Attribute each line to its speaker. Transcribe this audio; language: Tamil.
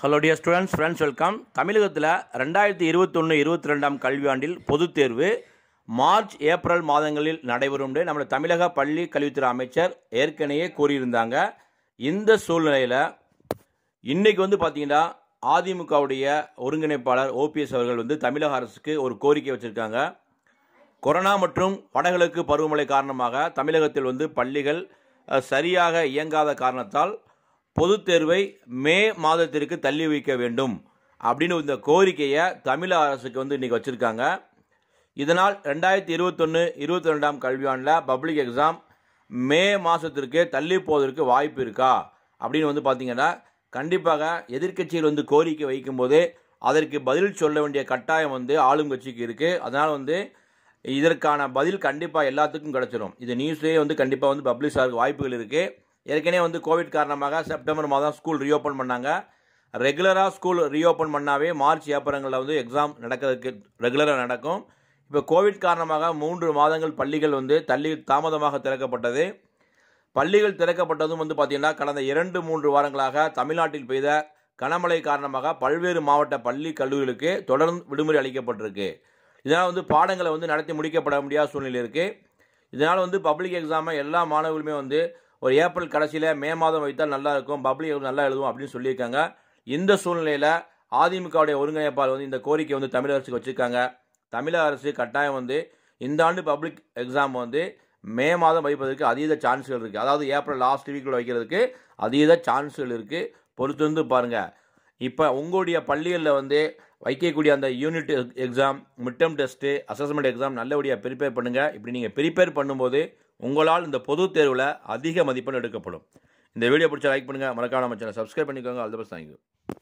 Speaker 1: hello dear students friends welcome தமிழகத்தில் ரெண்டாயிரத்தி இருபத்தொன்று இருபத்தி ரெண்டாம் கல்வியாண்டில் பொதுத் தேர்வு மார்ச் ஏப்ரல் மாதங்களில் நடைபெறும் நம்முடைய தமிழக பள்ளி கல்வித்துறை அமைச்சர் ஏற்கனவே கூறியிருந்தாங்க இந்த சூழ்நிலையில் இன்றைக்கி வந்து பார்த்திங்கன்னா அதிமுகவுடைய ஒருங்கிணைப்பாளர் ஓபிஎஸ் அவர்கள் வந்து தமிழக அரசுக்கு ஒரு கோரிக்கை வச்சுருக்காங்க கொரோனா மற்றும் வடகிழக்கு பருவமழை காரணமாக தமிழகத்தில் வந்து பள்ளிகள் சரியாக இயங்காத காரணத்தால் பொதுத் தேர்வை மே மாதத்திற்கு தள்ளி வைக்க வேண்டும் அப்படின்னு இந்த கோரிக்கையை தமிழக அரசுக்கு வந்து இன்றைக்கி வச்சுருக்காங்க இதனால் ரெண்டாயிரத்தி இருபத்தொன்று இருபத்தி ரெண்டாம் கல்வியாண்டில் பப்ளிக் எக்ஸாம் மே மாதத்திற்கு தள்ளி போவதற்கு வாய்ப்பு இருக்கா அப்படின்னு வந்து பார்த்திங்கன்னா கண்டிப்பாக எதிர்கட்சிகள் வந்து கோரிக்கை வைக்கும்போது அதற்கு பதில் சொல்ல வேண்டிய கட்டாயம் வந்து ஆளும் கட்சிக்கு இருக்குது அதனால் வந்து இதற்கான பதில் கண்டிப்பாக எல்லாத்துக்கும் கிடச்சிடும் இது நியூஸே வந்து கண்டிப்பாக வந்து பப்ளிஷ் ஆகிறதுக்கு வாய்ப்புகள் இருக்குது ஏற்கனவே வந்து கோவிட் காரணமாக செப்டம்பர் மாதம் ஸ்கூல் ரீஓப்பன் பண்ணாங்க ரெகுலராக ஸ்கூல் ரீஓப்பன் பண்ணாவே மார்ச் ஏப்ரலில் வந்து எக்ஸாம் நடக்கிறதுக்கு ரெகுலராக நடக்கும் இப்போ கோவிட் காரணமாக மூன்று மாதங்கள் பள்ளிகள் வந்து தள்ளி தாமதமாக திறக்கப்பட்டது பள்ளிகள் திறக்கப்பட்டதும் வந்து பார்த்திங்கன்னா கடந்த இரண்டு மூன்று வாரங்களாக தமிழ்நாட்டில் பெய்த கனமழை காரணமாக பல்வேறு மாவட்ட பள்ளி கல்லூரிகளுக்கு தொடர்ந்து விடுமுறை அளிக்கப்பட்டிருக்கு இதனால் வந்து பாடங்களை வந்து நடத்தி முடிக்கப்பட முடியாத சூழ்நிலை இருக்குது இதனால் வந்து பப்ளிக் எக்ஸாமை எல்லா மாணவர்களுமே வந்து ஒரு ஏப்ரல் கடைசியில் மே மாதம் வைத்தால் நல்லா இருக்கும் பப்ளிக் நல்லா எழுதுவோம் அப்படின்னு சொல்லியிருக்காங்க இந்த சூழ்நிலையில் அதிமுகவுடைய ஒருங்கிணைப்பாளர் வந்து இந்த கோரிக்கை வந்து தமிழக அரசுக்கு வச்சுருக்காங்க தமிழக அரசு கட்டாயம் வந்து இந்த ஆண்டு பப்ளிக் எக்ஸாம் வந்து மே மாதம் வைப்பதற்கு அதீத சான்ஸ்கள் இருக்குது அதாவது ஏப்ரல் லாஸ்ட் வீக்கில் வைக்கிறதுக்கு அதீத சான்ஸ்கள் இருக்குது பொறுத்து வந்து பாருங்கள் இப்போ உங்களுடைய பள்ளிகளில் வந்து வைக்கக்கூடிய அந்த unit exam midterm test assessment exam நல்லபடியாக ப்ரிப்பேர் பண்ணுங்கள் இப்படி நீங்கள் ப்ரிப்பேர் பண்ணும்போது உங்களால் இந்த பொது தேர்வில் அதிக மதிப்பெண் எடுக்கப்படும் இந்த வீடியோ பிடிச்ச லைக் பண்ணுங்கள் மறக்காமல் சேனல் சப்ஸ்கிரைப் பண்ணிக்கோங்க ஆல் த தேங்க்யூ